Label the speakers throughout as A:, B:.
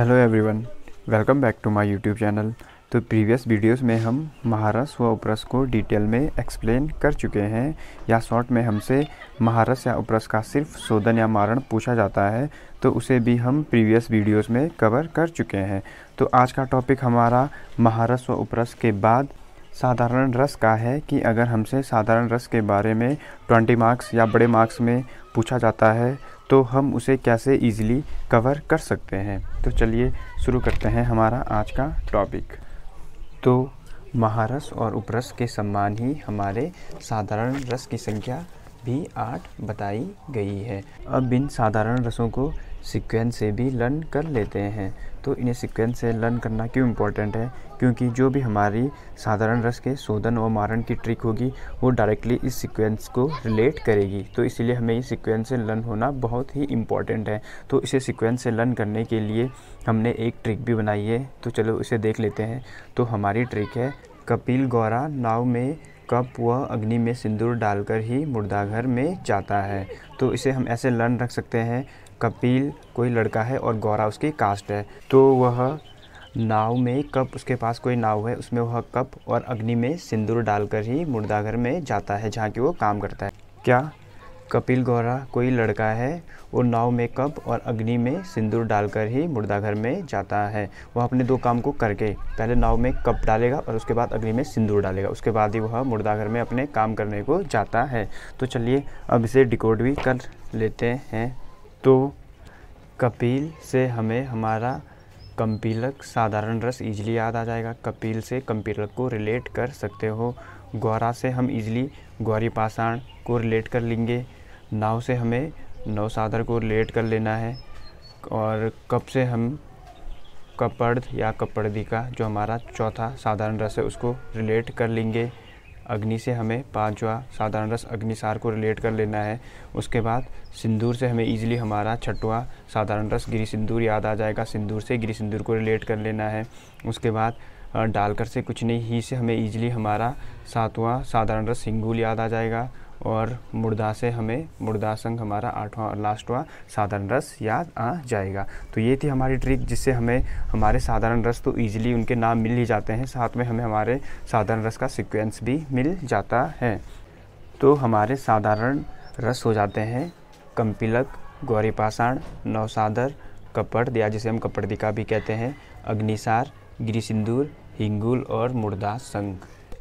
A: hello everyone welcome back to my YouTube channel तो previous videos में हम महारस व उपरस को डिटेल में एक्सप्लेन कर चुके हैं या शॉर्ट में हमसे महारस या उपरस का सिर्फ शोधन या मारण पूछा जाता है तो उसे भी हम प्रीवियस वीडियोस में कवर कर चुके हैं तो आज का टॉपिक हमारा महारस व उपरस के बाद साधारण रस का है कि अगर हमसे साधारण रस के बारे में ट्वेंटी मार्क्स या बड़े मार्क्स में पूछा जाता है तो हम उसे कैसे ईजिली कवर कर सकते हैं तो चलिए शुरू करते हैं हमारा आज का टॉपिक तो महारस और उपरस के सम्मान ही हमारे साधारण रस की संख्या भी आठ बताई गई है अब इन साधारण रसों को सिक्वेंस से भी लर्न कर लेते हैं तो इन्हें सिक्वेंस से लर्न करना क्यों इम्पोर्टेंट है क्योंकि जो भी हमारी साधारण रस के शोधन व मारण की ट्रिक होगी वो डायरेक्टली इस सीक्वेंस को रिलेट करेगी तो इसलिए हमें ये सीक्वेंस से लर्न होना बहुत ही इम्पॉर्टेंट है तो इसे सीक्वेंस से लर्न करने के लिए हमने एक ट्रिक भी बनाई है तो चलो इसे देख लेते हैं तो हमारी ट्रिक है कपिल गौरा नाव में कप व अग्नि में सिंदूर डालकर ही मुर्दाघर में जाता है तो इसे हम ऐसे लर्न रख सकते हैं कपिल कोई लड़का है और गौरा उसकी कास्ट है तो वह नाव में कप उसके पास कोई नाव है उसमें वह कप और अग्नि में सिंदूर डालकर ही मुर्दाघर में जाता है जहाँ की वो काम करता है क्या कपिल गौरा कोई लड़का है वो नाव में कप और अग्नि में सिंदूर डालकर ही मुर्दाघर में जाता है वह अपने दो काम को करके पहले नाव में कप डालेगा और उसके बाद अग्नि में सिंदूर डालेगा उसके बाद ही वह मुर्दाघर में अपने काम करने को जाता है तो चलिए अब इसे डिकोड भी कर लेते हैं तो कपिल से हमें हमारा कंपीलक साधारण रस इजली याद आ जाएगा कपिल से कंपीलक को रिलेट कर सकते हो गौरा से हम इजली गौरी पाषाण को रिलेट कर लेंगे नाव से हमें साधर को रिलेट कर लेना है और कप से हम कपर्द या कपर्दी का जो हमारा चौथा साधारण रस है उसको रिलेट कर लेंगे अग्नि से हमें पांचवा साधारण रस अग्निसार को रिलेट कर लेना है उसके बाद सिंदूर से हमें ईजिली हमारा छठवा साधारण रस गिरी सिंदूर याद आ जाएगा सिंदूर से गिरी सिंदूर को रिलेट कर लेना है उसके बाद डालकर से कुछ नहीं ही से हमें ईजिली हमारा सातवां साधारण रस सिंगूल याद आ जाएगा और मुर्दा से हमें मुर्दा संघ हमारा आठवां और लास्ट हुआ साधारण रस याद आ जाएगा तो ये थी हमारी ट्रिक जिससे हमें हमारे साधारण रस तो ईजिली उनके नाम मिल ही जाते हैं साथ में हमें हमारे साधारण रस का सिक्वेंस भी मिल जाता है तो हमारे साधारण रस हो जाते हैं कंपिलक गौरीपाषाण नौसादर कपट या जिसे हम कपड़दिका भी कहते हैं अग्निसार सिंदूर हिंगुल और मुर्दा संघ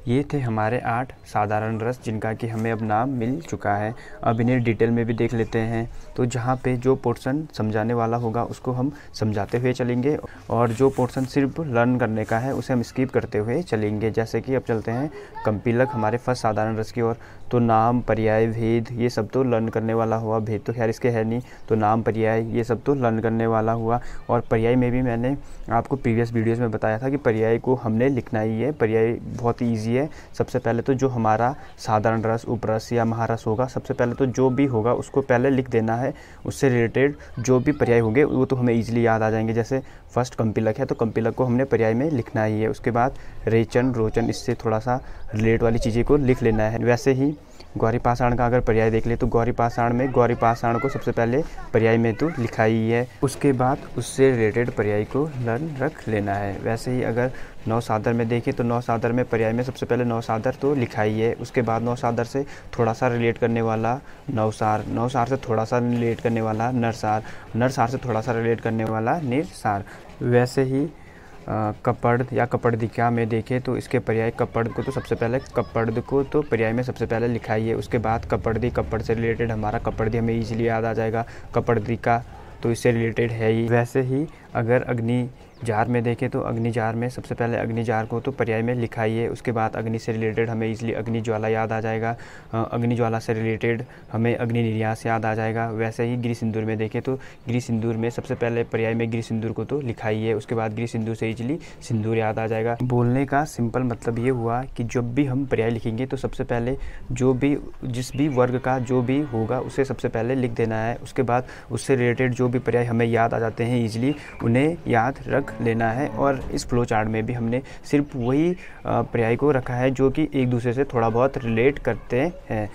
A: ये थे हमारे आठ साधारण रस जिनका कि हमें अब नाम मिल चुका है अब इन्हें डिटेल में भी देख लेते हैं तो जहाँ पे जो पोर्शन समझाने वाला होगा उसको हम समझाते हुए चलेंगे और जो पोर्शन सिर्फ लर्न करने का है उसे हम स्किप करते हुए चलेंगे जैसे कि अब चलते हैं कंपीलक हमारे फर्स्ट साधारण रस की ओर तो नाम पर्याय भेद ये सब तो लर्न करने वाला हुआ भेद तो खैर इसके है नहीं तो नाम पर्याय ये सब तो लर्न करने वाला हुआ और पर्याय में भी मैंने आपको प्रीवियस वीडियोज़ में बताया था कि पर्याय को हमने लिखना ही है पर्याय बहुत ईजी लिए सबसे पहले तो जो हमारा साधारण रस उपरस या महारस होगा सबसे पहले तो जो भी होगा उसको पहले लिख देना है उससे रिलेटेड जो भी पर्याय होंगे वो तो हमें ईजिली याद आ जाएंगे जैसे फर्स्ट कंपिलक है तो कंपिलक को हमने पर्याय में लिखना ही है उसके बाद रेचन रोचन इससे थोड़ा सा रिलेट वाली चीज़ें को लिख लेना है वैसे ही गौरी पाषाण का अगर पर्याय देख ले तो गौरी पाषाण में गौरी पाषाण को सबसे पहले पर्याय में तो लिखा ही है उसके बाद उससे रिलेटेड पर्याय को लर्न रख लेना है वैसे ही अगर नौ सादर में देखें तो नौ सादर में पर्याय में सबसे पहले नौ सादर तो लिखा ही है उसके बाद नौ सादर से थोड़ा सा रिलेट करने वाला नौसार नौसार से थोड़ा सा रिलेट करने वाला नरसार नरसार से थोड़ा सा रिलेट करने वाला निरसार वैसे ही कपड़ या कपड़दिका में देखें तो इसके पर्याय कपड़ को तो सबसे पहले कपड़ को तो पर्याय में सबसे पहले लिखा ही है उसके बाद कपर्दी कपड़ से रिलेटेड हमारा कपर्दी हमें ईजिली याद आ जाएगा कपड़दिका तो इससे रिलेटेड है ही वैसे ही अगर अग्नि जार में देखें तो अग्नि जार में सबसे पहले अग्नि जार को तो पर्याय में लिखा ही है उसके बाद अग्नि से रिलेटेड हमें इजली अग्नि ज्वाला याद आ जाएगा अग्नि ज्वाला से रिलेटेड हमें अग्नि निर्यास याद आ जाएगा वैसे ही गिरी सिंदूर में देखें तो गिरी सिंदूर में सबसे पहले पर्याय में गिरी सिंदूर को तो लिखा ही है उसके बाद गिरी सिंदूर से इजली सिंदूर याद आ जाएगा बोलने का सिंपल मतलब ये हुआ कि जब भी हम पर्याय लिखेंगे तो सबसे पहले जो भी जिस भी वर्ग का जो भी होगा उसे सबसे पहले लिख देना है उसके बाद उससे रिलेटेड जो भी पर्याय हमें याद आ जाते हैं ईजिली उन्हें याद रख लेना है और इस फ्लो चार्ट में भी हमने सिर्फ वही पर्याय को रखा है जो कि एक दूसरे से थोड़ा बहुत रिलेट करते हैं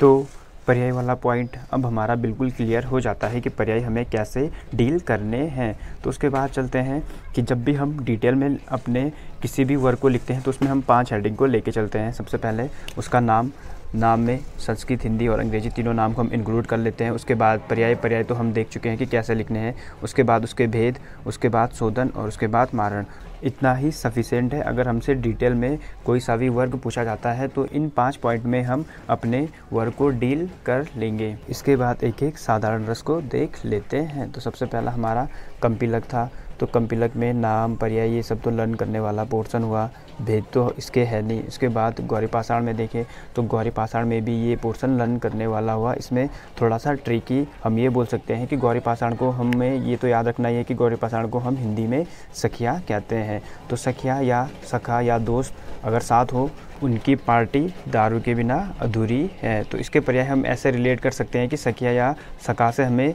A: तो पर्याय वाला पॉइंट अब हमारा बिल्कुल क्लियर हो जाता है कि पर्याय हमें कैसे डील करने हैं तो उसके बाद चलते हैं कि जब भी हम डिटेल में अपने किसी भी वर्क को लिखते हैं तो उसमें हम पांच हेडिंग को लेके चलते हैं सबसे पहले उसका नाम नाम में संस्कृत हिंदी और अंग्रेजी तीनों नाम को हम इंक्लूड कर लेते हैं उसके बाद पर्याय पर्याय तो हम देख चुके हैं कि कैसे लिखने हैं उसके बाद उसके भेद उसके बाद शोधन और उसके बाद मारण इतना ही सफिशेंट है अगर हमसे डिटेल में कोई सा भी वर्ग पूछा जाता है तो इन पांच पॉइंट में हम अपने वर्ग को डील कर लेंगे इसके बाद एक एक साधारण रस को देख लेते हैं तो सबसे पहला हमारा कंपिलक था तो कंपिलक में नाम पर्याय ये सब तो लर्न करने वाला पोर्सन हुआ भेद तो इसके है नहीं उसके बाद गौरी पाषाण में देखें तो गौरी पाषाण में भी ये पोर्सन लर्न करने वाला हुआ इसमें थोड़ा सा ट्रिकी हम ये बोल सकते हैं कि गौरी पाषाण को हमें ये तो याद रखना ही है कि गौरी पाषाण को हम हिंदी में सखिया कहते हैं तो सखिया या सखा या दोस्त अगर साथ हो उनकी पार्टी दारू के बिना अधूरी है तो इसके पर्याय हम ऐसे रिलेट कर सकते हैं कि सखिया या सखा से हमें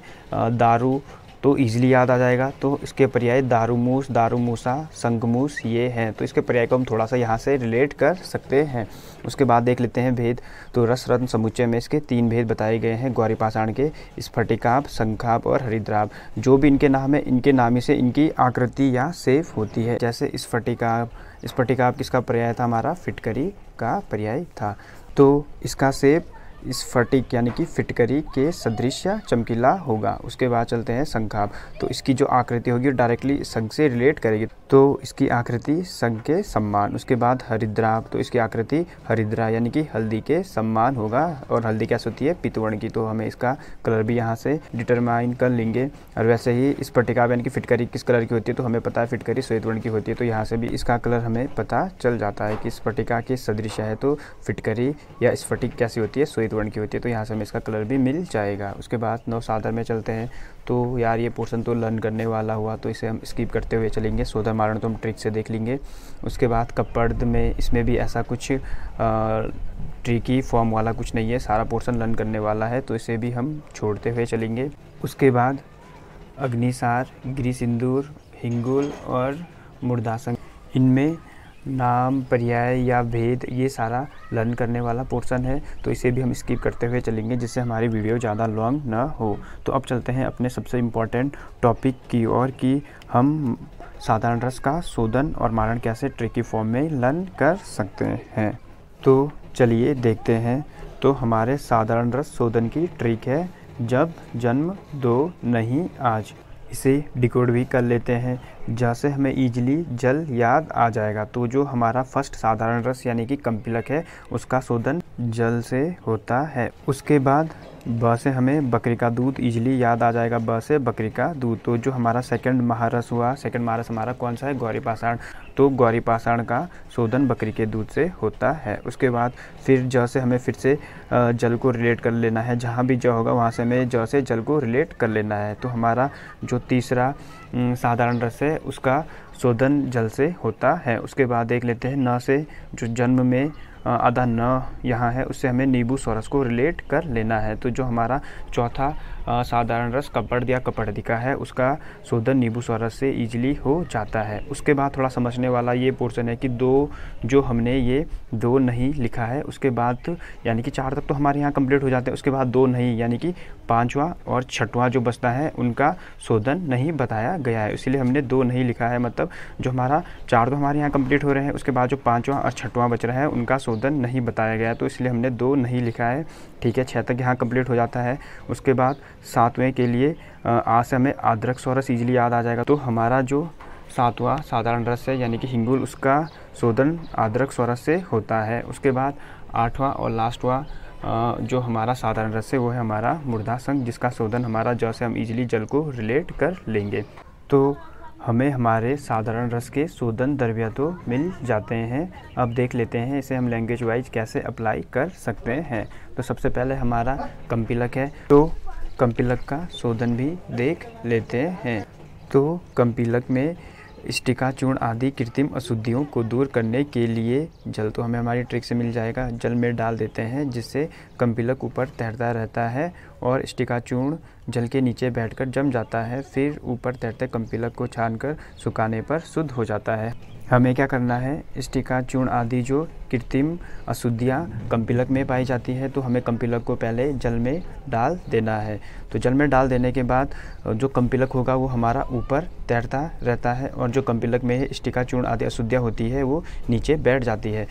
A: दारू तो ईजिली याद आ जाएगा तो इसके पर्याय दारूमूस दारूमूसा संगमूस ये हैं तो इसके पर्याय को हम थोड़ा सा यहाँ से रिलेट कर सकते हैं उसके बाद देख लेते हैं भेद तो रस रत्न समुच्चय में इसके तीन भेद बताए गए हैं गौरीपाषाण के स्फटिकाप संखाप और हरिद्राप जो भी इनके नाम है इनके नामी से इनकी आकृति या सेफ होती है जैसे स्फटिकाप स्फटिकाप किसका पर्याय था हमारा फिटकरी का पर्याय था तो इसका सेफ इस फटिक यानी कि फिटकरी के सदृश चमकीला होगा उसके बाद चलते हैं संखाप तो इसकी जो आकृति होगी डायरेक्टली संघ से रिलेट करेगी तो इसकी आकृति संघ के सम्मान उसके बाद हरिद्रा तो इसकी आकृति हरिद्रा यानी कि हल्दी के सम्मान होगा और हल्दी क्या होती है पितवर्ण की तो हमें इसका कलर भी यहाँ से डिटरमाइन कर लेंगे और वैसे ही इस पटिका यानी कि फिटकरी किस कलर की होती है तो हमें पता है फिटकरी श्वेतवर्ण की होती है तो यहाँ से भी इसका कलर हमें पता चल जाता है कि इस के सदृश है तो फिटकरी या स्फटिक कैसी होती है सफ़ेद तो वर्ण की होती है तो यहाँ से हमें इसका कलर भी मिल जाएगा उसके बाद नौ सादर में चलते हैं तो यार ये पोर्सन तो लर्न करने वाला हुआ तो इसे हम स्किप करते हुए चलेंगे सोदर मारण तो हम ट्रिक से देख लेंगे उसके बाद कपर्द में इसमें भी ऐसा कुछ ट्रिकी फॉर्म वाला कुछ नहीं है सारा पोर्सन लर्न करने वाला है तो इसे भी हम छोड़ते हुए चलेंगे उसके बाद अग्निसार गिरी सिंदूर हिंगुल और मुर्दासंग इनमें नाम पर्याय या भेद ये सारा लर्न करने वाला पोर्सन है तो इसे भी हम स्किप करते हुए चलेंगे जिससे हमारी वीडियो ज़्यादा लॉन्ग ना हो तो अब चलते हैं अपने सबसे इम्पॉर्टेंट टॉपिक की ओर कि हम साधारण रस का शोधन और मारण कैसे ट्रिकी फॉर्म में लर्न कर सकते हैं तो चलिए देखते हैं तो हमारे साधारण रस शोधन की ट्रिक है जब जन्म दो नहीं आज इसे डिकोड भी कर लेते हैं जहाँ से हमें ईजिली जल याद आ जाएगा तो जो हमारा फर्स्ट साधारण रस यानी कि कंपिलक है उसका शोधन जल से होता है उसके बाद ब से हमें बकरी का दूध इजली याद आ जाएगा ब से बकरी का दूध तो जो हमारा सेकंड महारस हुआ सेकंड महारस हमारा कौन सा है गौरी पाषाण तो गौरी पाषाण का शोधन बकरी के दूध से होता है उसके बाद फिर ज से हमें फिर से जल को रिलेट कर लेना है जहाँ भी ज होगा वहाँ से हमें ज से जल को रिलेट कर लेना है तो हमारा जो तीसरा साधारण रस है उसका शोधन जल से होता है उसके बाद देख लेते हैं न से जो जन्म में आधा न यहाँ है उससे हमें नींबू सोरस को रिलेट कर लेना है तो जो हमारा चौथा साधारण रस कपड़ या कपड़दिका है उसका शोधन नींबू रस से ईजिली हो जाता है उसके बाद थोड़ा समझने वाला ये पोर्शन है कि दो जो हमने ये दो नहीं लिखा है उसके बाद यानी कि चार तक तो हमारे यहाँ कंप्लीट हो जाते हैं उसके बाद दो नहीं यानी कि पाँचवा और छठवाँ जो बचता है उनका शोधन नहीं बताया गया है इसलिए हमने दो नहीं लिखा है मतलब जो हमारा चार तो हमारे यहाँ कंप्लीट हो रहे हैं उसके बाद जो पाँचवा और छठवाँ बच रहा है उनका शोधन नहीं बताया गया तो इसलिए हमने दो नहीं लिखा है ठीक है छः तक यहाँ कंप्लीट हो जाता है उसके बाद सातवें के लिए आज से हमें आद्रक स्वरस इजीली याद आ जाएगा तो हमारा जो सातवां साधारण रस है यानी कि हिंगुल उसका शोधन आद्रक स्वरस से होता है उसके बाद आठवां और लास्टवा जो हमारा साधारण रस है वो है हमारा मुर्धा संघ जिसका शोधन हमारा जैसे हम इजिली जल को रिलेट कर लेंगे तो हमें हमारे साधारण रस के शोधन द्रव्य तो मिल जाते हैं अब देख लेते हैं इसे हम लैंग्वेज वाइज कैसे अप्लाई कर सकते हैं तो सबसे पहले हमारा कंपिलक है तो कंपिलक का शोधन भी देख लेते हैं तो कंपिलक में स्टिका चूर्ण आदि कृत्रिम अशुद्धियों को दूर करने के लिए जल तो हमें हमारी ट्रिक से मिल जाएगा जल में डाल देते हैं जिससे कंपिलक ऊपर तैरता रहता है और स्टिका चूर्ण जल के नीचे बैठकर जम जाता है फिर ऊपर तैरते कंपिलक को छानकर सुखाने पर शुद्ध हो जाता है हमें क्या करना है इस टीका चूर्ण आदि जो कृत्रिम अशुद्धियाँ कंपिलक में पाई जाती है तो हमें कंपिलक को पहले जल में डाल देना है तो जल में डाल देने के बाद जो कंपिलक होगा वो हमारा ऊपर तैरता रहता है और जो कंपिलक में स्टिका चूर्ण आदि अशुद्धियाँ होती है वो नीचे बैठ जाती है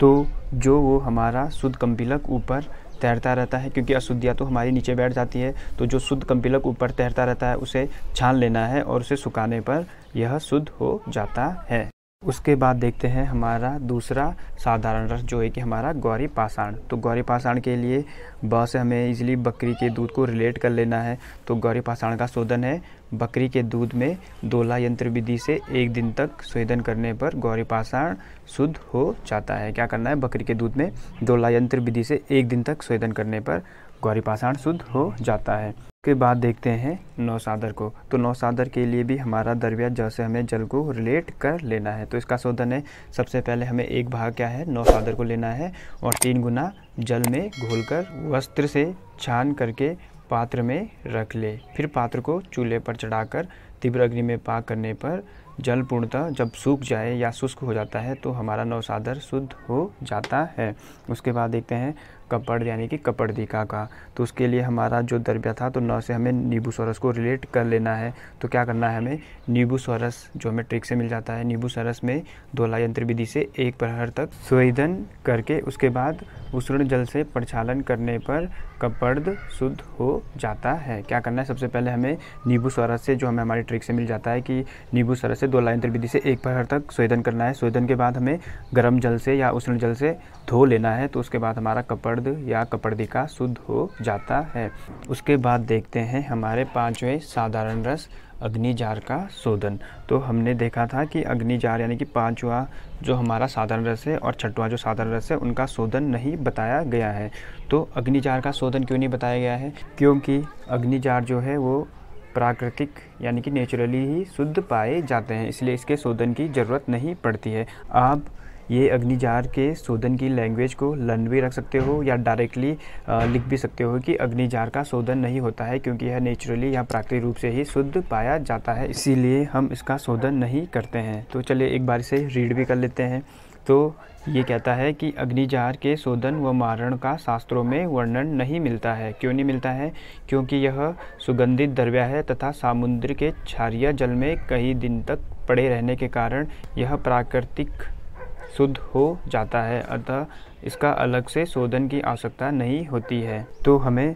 A: तो जो वो हमारा शुद्ध कंपिलक ऊपर तैरता रहता है क्योंकि अशुद्धियाँ तो हमारी नीचे बैठ जाती है तो जो शुद्ध कंपिलक ऊपर तैरता रहता है उसे छान लेना है और उसे सुखाने पर यह शुद्ध हो जाता है उसके बाद देखते हैं हमारा दूसरा साधारण रस जो है कि हमारा गौरी पाषाण तो गौरी पाषाण के लिए बस हमें इजिली बकरी के दूध को रिलेट कर लेना है तो गौरी पाषाण का शोधन है बकरी के दूध में दोला यंत्र विधि से एक दिन तक शोधन करने पर गौरी पाषाण शुद्ध हो जाता है क्या करना है बकरी के दूध में दोला यंत्र विधि से एक दिन तक शोधन करने पर गौरी पाषाण शुद्ध हो जाता है उसके बाद देखते हैं नौसादर को तो नौसादर के लिए भी हमारा दरव्या जैसे हमें जल को रिलेट कर लेना है तो इसका शोधन है सबसे पहले हमें एक भाग क्या है नौसादर को लेना है और तीन गुना जल में घोलकर वस्त्र से छान करके पात्र में रख ले फिर पात्र को चूल्हे पर चढ़ाकर तीव्र अग्नि में पाक करने पर जल पूर्णतः जब सूख जाए या शुष्क हो जाता है तो हमारा नौसादर शुद्ध हो जाता है उसके बाद देखते हैं कपड़ यानी कि कपड़दिका का तो उसके लिए हमारा जो द्रव्य था तो नौ से हमें नींबू सौरस को रिलेट कर लेना है तो क्या करना है हमें नींबू सौरस जो हमें ट्रिक से मिल जाता है नींबू सौरस में दोला यंत्र विधि से एक प्रहर तक स्वेदन करके उसके बाद उष्ण जल से प्रक्षालन करने पर कपर्द शुद्ध हो जाता है क्या करना है सबसे पहले हमें नींबू सरस से जो हमें हमारे ट्रिक से मिल जाता है कि नींबू सरस से दो लाइन त्रिविधि से एक पहर तक स्वेदन करना है स्वेदन के बाद हमें गर्म जल से या उष्ण जल से धो लेना है तो उसके बाद हमारा कपर्द या कपर्दिका शुद्ध हो जाता है उसके बाद देखते हैं हमारे पाँचवें साधारण रस अग्निजार का शोधन तो हमने देखा था कि अग्निजार यानी कि पांचवा जो हमारा साधारण रस है और छठवां जो साधारण रस है उनका शोधन नहीं बताया गया है तो अग्निजार का शोधन क्यों नहीं बताया गया है क्योंकि अग्निजार जो है वो प्राकृतिक यानी कि नेचुरली ही शुद्ध पाए जाते हैं इसलिए इसके शोधन की ज़रूरत नहीं पड़ती है आप ये अग्निजार के शोधन की लैंग्वेज को लर्न भी रख सकते हो या डायरेक्टली लिख भी सकते हो कि अग्निजार का शोधन नहीं होता है क्योंकि यह नेचुरली या प्राकृतिक रूप से ही शुद्ध पाया जाता है इसीलिए हम इसका शोधन नहीं करते हैं तो चलिए एक बार से रीड भी कर लेते हैं तो ये कहता है कि अग्निजार के शोधन व मारण का शास्त्रों में वर्णन नहीं मिलता है क्यों नहीं मिलता है क्योंकि यह सुगंधित द्रव्य है तथा समुद्र के क्षारिया जल में कई दिन तक पड़े रहने के कारण यह प्राकृतिक शुद्ध हो जाता है अतः इसका अलग से शोधन की आवश्यकता नहीं होती है तो हमें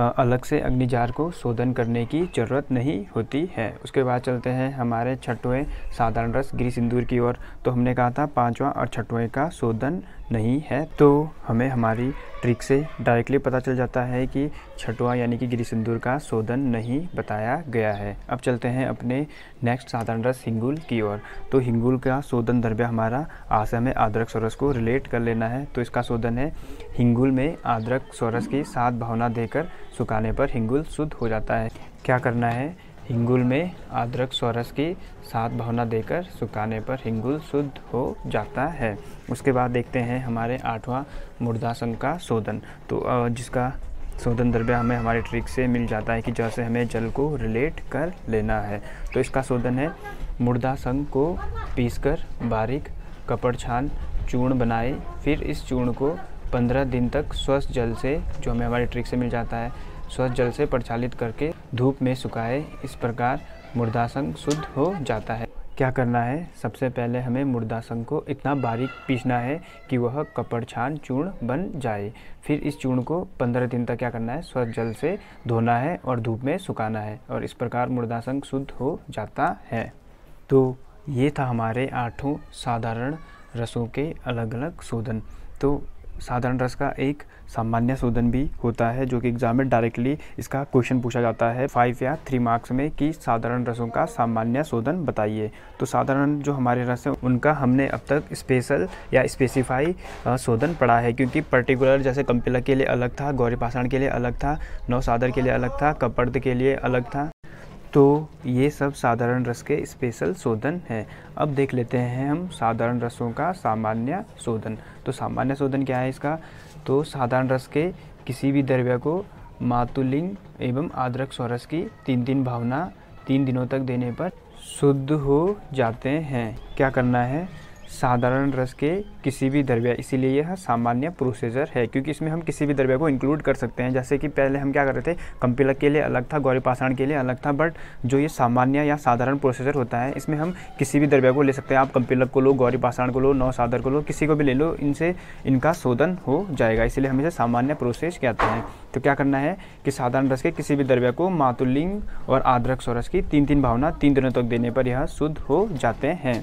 A: अलग से अग्निजार को शोधन करने की ज़रूरत नहीं होती है उसके बाद चलते हैं हमारे छठवें साधारण रस गिरी सिंदूर की ओर तो हमने कहा था पांचवा और छठवें का शोधन नहीं है तो हमें हमारी ट्रिक से डायरेक्टली पता चल जाता है कि छठवा यानी कि गिरी सिंदूर का शोधन नहीं बताया गया है अब चलते हैं अपने नेक्स्ट साधारण रस हिंगुल की ओर तो हिंगुल का शोधन द्रव्य हमारा आशा में आदरक सौरस को रिलेट कर लेना है तो इसका शोधन है हिंगुल में आदरक सौरस की सात भावना देकर सुखाने पर हिंगुल शुद्ध हो जाता है क्या करना है हिंगुल में अदरक सौरस की सात भावना देकर सुखाने पर हिंगुल शुद्ध हो जाता है उसके बाद देखते हैं हमारे आठवां मुर्दासन का शोधन तो जिसका शोधन द्रव्य हमें हमारे ट्रिक से मिल जाता है कि जैसे हमें जल को रिलेट कर लेना है तो इसका शोधन है मुर्दा संग को पीसकर बारीक कपड़ छान चूर्ण बनाए फिर इस चूर्ण को पंद्रह दिन तक स्वस्थ जल से जो हमें हमारे ट्रिक से मिल जाता है स्वच्छ जल से प्रचालित करके धूप में सुखाए इस प्रकार मुर्दासन शुद्ध हो जाता है क्या करना है सबसे पहले हमें मुर्दासन को इतना बारीक पीसना है कि वह कपड़ छान चूर्ण बन जाए फिर इस चूर्ण को पंद्रह दिन तक क्या करना है स्वच्छ जल से धोना है और धूप में सुखाना है और इस प्रकार मुर्दासन शुद्ध हो जाता है तो ये था हमारे आठों साधारण रसों के अलग अलग शोधन तो साधारण रस का एक सामान्य शोधन भी होता है जो कि एग्जाम में डायरेक्टली इसका क्वेश्चन पूछा जाता है फाइव या थ्री मार्क्स में कि साधारण रसों का सामान्य शोधन बताइए तो साधारण जो हमारे रस हैं उनका हमने अब तक स्पेशल या स्पेसिफाई शोधन पढ़ा है क्योंकि पर्टिकुलर जैसे कंपिला के लिए अलग था गौरी पाषाण के लिए अलग था नौसादर के लिए अलग था कपर्द के लिए अलग था तो ये सब साधारण रस के स्पेशल शोधन हैं अब देख लेते हैं हम साधारण रसों का सामान्य शोधन तो सामान्य शोधन क्या है इसका तो साधारण रस के किसी भी द्रव्य को मातुलिंग एवं आदरक स्वरस की तीन तीन भावना तीन दिनों तक देने पर शुद्ध हो जाते हैं क्या करना है साधारण रस के किसी भी द्रव्य इसीलिए यह सामान्य प्रोसीजर है क्योंकि इसमें हम किसी भी द्रव्य को इंक्लूड कर सकते हैं जैसे कि पहले हम क्या कर रहे थे कंपिलक के लिए अलग था गौरी पाषाण के लिए अलग था बट जो ये सामान्य या साधारण प्रोसीजर होता है इसमें हम किसी भी द्रव्य को ले सकते हैं आप कंपिलक को लो गौरी पाषाण को लो नौ सादर को लो किसी को भी ले लो इनसे इनका शोधन हो जाएगा इसलिए हम इसे सामान्य प्रोसेस कहते हैं तो क्या करना है कि साधारण रस के किसी भी द्रव्य को मातुलिंग और आद्रक स्वरस की तीन तीन भावना तीन दिनों तक देने पर यह शुद्ध हो जाते हैं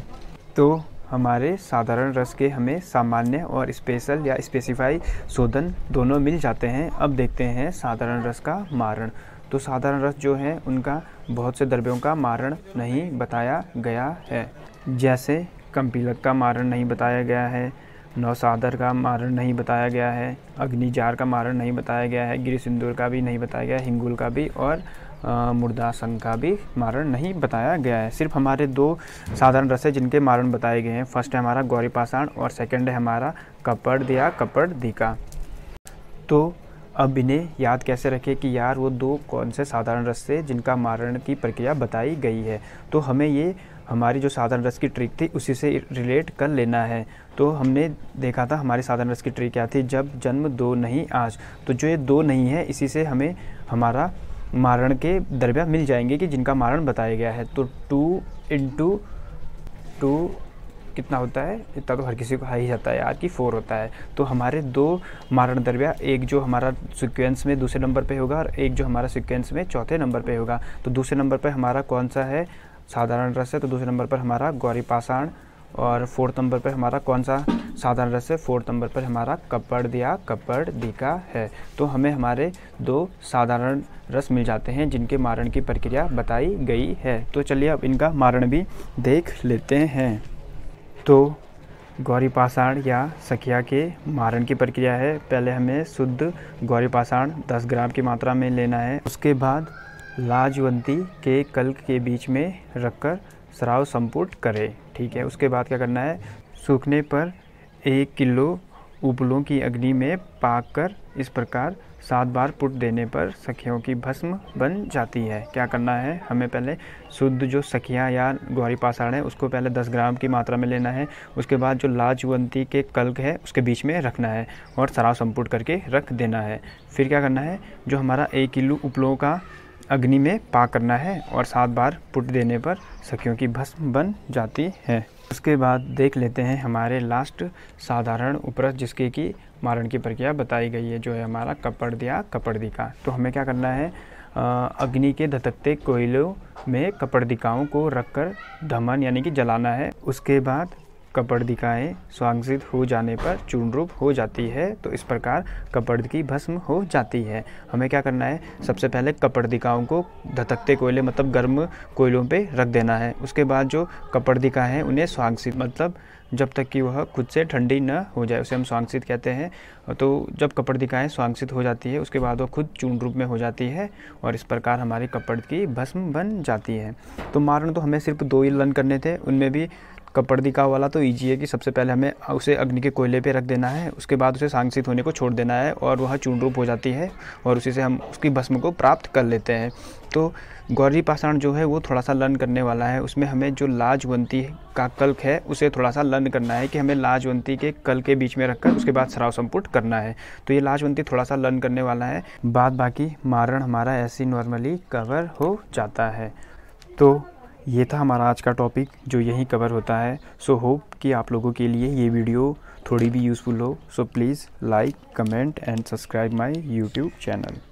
A: तो हमारे साधारण रस के हमें सामान्य और स्पेशल या स्पेसिफाई शोधन दोनों मिल जाते हैं अब देखते हैं साधारण रस का मारण तो साधारण रस जो है उनका बहुत से द्रव्यों का मारण नहीं बताया गया है जैसे कंपीलक का मारण नहीं बताया गया है नौसादर का मारण नहीं बताया गया है अग्निजार का मारण नहीं बताया गया है गिरी सिंदूर का भी नहीं बताया गया हिंगुल का भी और मुर्दासन का भी मारण नहीं बताया गया है सिर्फ हमारे दो साधारण रस है जिनके मारण बताए गए हैं फर्स्ट है हमारा गौरी पाषाण और सेकंड है हमारा कपड़ दिया कपड़ दिका तो अब इन्हें याद कैसे रखें कि यार वो दो कौन से साधारण रस थे जिनका मारण की प्रक्रिया बताई गई है तो हमें ये हमारी जो साधारण रस की ट्रिक थी उसी से रिलेट कर लेना है तो हमने देखा था हमारी साधारण रस की ट्रिक क्या थी जब जन्म दो नहीं आज तो जो ये दो नहीं है इसी से हमें हमारा मारण के दरमियान मिल जाएंगे कि जिनका मारण बताया गया है तो टू इंटू टू कितना होता है इतना तो हर किसी को हाई जाता है यार कि फोर होता है तो हमारे दो मारण दरबिया एक जो हमारा सिक्वेंस में दूसरे नंबर पे होगा और एक जो हमारा सिक्वेंस में चौथे नंबर पे होगा तो दूसरे नंबर पे हमारा कौन सा है साधारण रस है तो दूसरे नंबर पर हमारा गौरी पाषाण और फोर्थ नंबर पर हमारा कौन सा साधारण रस है फोर्थ नंबर पर हमारा कपड़ दिया कपड़ दिका है तो हमें हमारे दो साधारण रस मिल जाते हैं जिनके मारण की प्रक्रिया बताई गई है तो चलिए अब इनका मारण भी देख लेते हैं तो गौरी पाषाण या सखिया के मारण की प्रक्रिया है पहले हमें शुद्ध गौरी पाषाण दस ग्राम की मात्रा में लेना है उसके बाद लाजवंती के कल्क के बीच में रखकर स्राव संपुट करें ठीक है उसके बाद क्या करना है सूखने पर एक किलो उपलों की अग्नि में पाक कर इस प्रकार सात बार पुट देने पर सखियों की भस्म बन जाती है क्या करना है हमें पहले शुद्ध जो सखिया या गौरी पाषाण है उसको पहले 10 ग्राम की मात्रा में लेना है उसके बाद जो लाजवंती के कल्क है उसके बीच में रखना है और सराव संपुट करके रख देना है फिर क्या करना है जो हमारा एक किलो उपलों का अग्नि में पा करना है और सात बार पुट देने पर सखियों की भस्म बन जाती है उसके बाद देख लेते हैं हमारे लास्ट साधारण उपरस जिसके कि मारण की प्रक्रिया बताई गई है जो है हमारा कपड़ दिया कपड़दी का तो हमें क्या करना है अग्नि के धतकते कोयलों में कपड़दिकाओं को रखकर धमन यानी कि जलाना है उसके बाद कपर्दिकाएँ स्वांगसित हो जाने पर चूर्ण रूप हो जाती है तो इस प्रकार कपर्द की भस्म हो जाती है हमें क्या करना है सबसे पहले कपर्दिकाओं को धतकते कोयले मतलब गर्म कोयलों पे रख देना है उसके बाद जो कपर्दिका हैं उन्हें स्वांगसित मतलब जब तक कि वह खुद से ठंडी न हो जाए उसे हम स्वांगसित कहते हैं तो जब दिखाएँ स्वांगसित हो जाती है उसके बाद वह खुद चूर्ण रूप में हो जाती है और इस प्रकार हमारी कपर्द की भस्म बन जाती है तो मारण तो हमें सिर्फ दो ही रन करने थे उनमें भी कपड़ दिखा वाला तो ईजी है कि सबसे पहले हमें उसे अग्नि के कोयले पे रख देना है उसके बाद उसे सांसित होने को छोड़ देना है और वह चूर्ण रूप हो जाती है और उसी से हम उसकी भस्म को प्राप्त कर लेते हैं तो गौरी पाषाण जो है वो थोड़ा सा लर्न करने वाला है उसमें हमें जो लाजवंती का कल्क है उसे थोड़ा सा लर्न करना है कि हमें लाजवंती के कल के बीच में रखकर उसके बाद सराव संपुट करना है तो ये लाजवंती थोड़ा सा लर्न करने वाला है बाद बाकी मारण हमारा ऐसे नॉर्मली कवर हो जाता है तो ये था हमारा आज का टॉपिक जो यहीं कवर होता है सो so, होप कि आप लोगों के लिए ये वीडियो थोड़ी भी यूज़फुल हो so please like comment and subscribe my YouTube channel